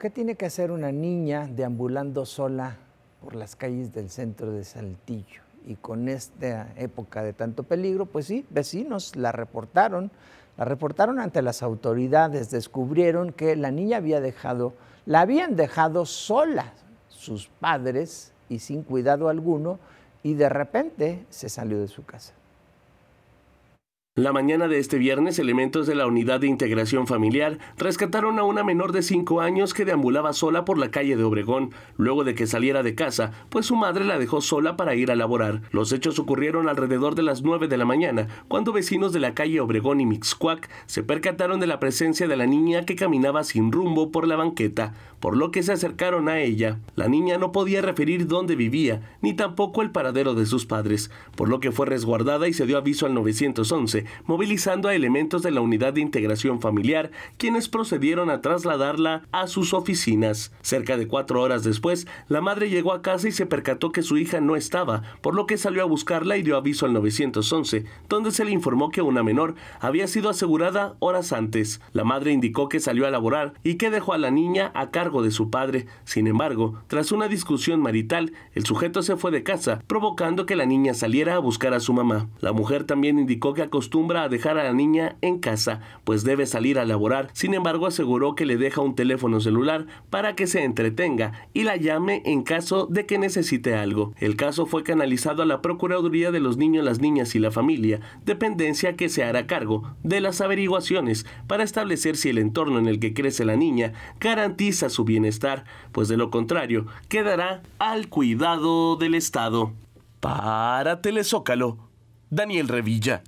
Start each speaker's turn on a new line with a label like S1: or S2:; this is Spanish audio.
S1: ¿Qué tiene que hacer una niña deambulando sola por las calles del centro de Saltillo? Y con esta época de tanto peligro, pues sí, vecinos la reportaron, la reportaron ante las autoridades, descubrieron que la niña había dejado, la habían dejado sola sus padres y sin cuidado alguno, y de repente se salió de su casa.
S2: La mañana de este viernes, elementos de la Unidad de Integración Familiar rescataron a una menor de 5 años que deambulaba sola por la calle de Obregón, luego de que saliera de casa, pues su madre la dejó sola para ir a laborar. Los hechos ocurrieron alrededor de las 9 de la mañana, cuando vecinos de la calle Obregón y Mixcuac se percataron de la presencia de la niña que caminaba sin rumbo por la banqueta, por lo que se acercaron a ella. La niña no podía referir dónde vivía, ni tampoco el paradero de sus padres, por lo que fue resguardada y se dio aviso al 911 movilizando a elementos de la Unidad de Integración Familiar, quienes procedieron a trasladarla a sus oficinas. Cerca de cuatro horas después, la madre llegó a casa y se percató que su hija no estaba, por lo que salió a buscarla y dio aviso al 911, donde se le informó que una menor había sido asegurada horas antes. La madre indicó que salió a laborar y que dejó a la niña a cargo de su padre. Sin embargo, tras una discusión marital, el sujeto se fue de casa, provocando que la niña saliera a buscar a su mamá. La mujer también indicó que acostumbró a dejar a la niña en casa, pues debe salir a laborar. Sin embargo, aseguró que le deja un teléfono celular para que se entretenga y la llame en caso de que necesite algo. El caso fue canalizado a la Procuraduría de los Niños, las Niñas y la Familia, dependencia que se hará cargo de las averiguaciones para establecer si el entorno en el que crece la niña garantiza su bienestar, pues de lo contrario quedará al cuidado del Estado. Para Telezócalo, Daniel Revilla.